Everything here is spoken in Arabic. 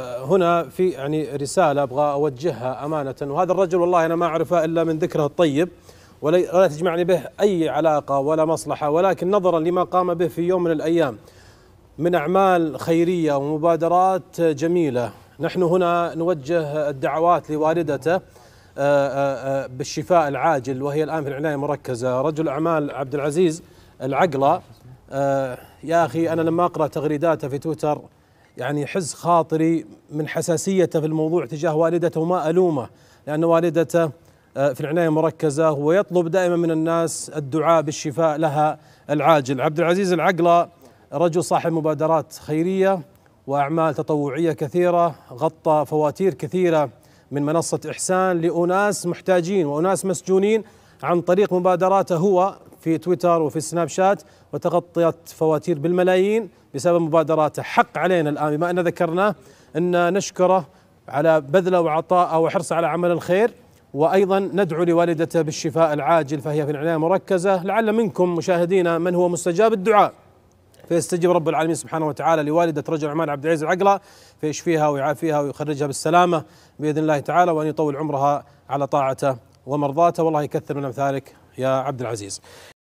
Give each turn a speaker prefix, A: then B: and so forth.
A: هنا في يعني رسالة أبغى أوجهها أمانة وهذا الرجل والله أنا ما أعرفه إلا من ذكره الطيب ولا تجمعني به أي علاقة ولا مصلحة ولكن نظرا لما قام به في يوم من الأيام من أعمال خيرية ومبادرات جميلة نحن هنا نوجه الدعوات لوالدته آه، آه، آه، بالشفاء العاجل وهي الآن في العناية المركزة رجل أعمال عبد العزيز العقلة يا أخي أنا لما أقرأ تغريداته في تويتر يعني حز خاطري من حساسيته في الموضوع تجاه والدته وما ألومه لأن والدته آه، في العناية المركزة ويطلب دائما من الناس الدعاء بالشفاء لها العاجل عبد العزيز العقلة رجل صاحب مبادرات خيرية وأعمال تطوعية كثيرة غطى فواتير كثيرة من منصة إحسان لأناس محتاجين وأناس مسجونين عن طريق مبادراته هو في تويتر وفي سناب شات وتغطيت فواتير بالملايين بسبب مبادراته حق علينا الآن بما أن ذكرناه أن نشكره على بذله وعطاءه وحرصه على عمل الخير وايضا ندعو لوالدته بالشفاء العاجل فهي في العنايه مركزه لعل منكم مشاهدينا من هو مستجاب الدعاء فيستجيب رب العالمين سبحانه وتعالى لوالده رجل أعمال عبد العزيز العقله فيشفيها ويعافيها ويخرجها بالسلامه باذن الله تعالى وان يطول عمرها على طاعته ومرضاته والله يكثر من امثالك يا عبد العزيز